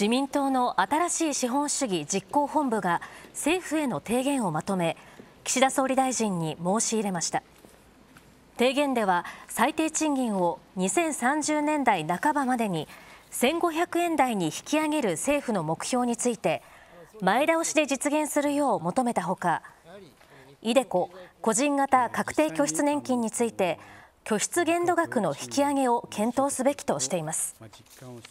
自民党の新しい資本主義実行本部が政府への提言をまとめ岸田総理大臣に申し入れました提言では最低賃金を2030年代半ばまでに1500円台に引き上げる政府の目標について前倒しで実現するよう求めたほか iDeCo 個人型確定拠出年金について拠出限度額の引き上げを検討すべきとしています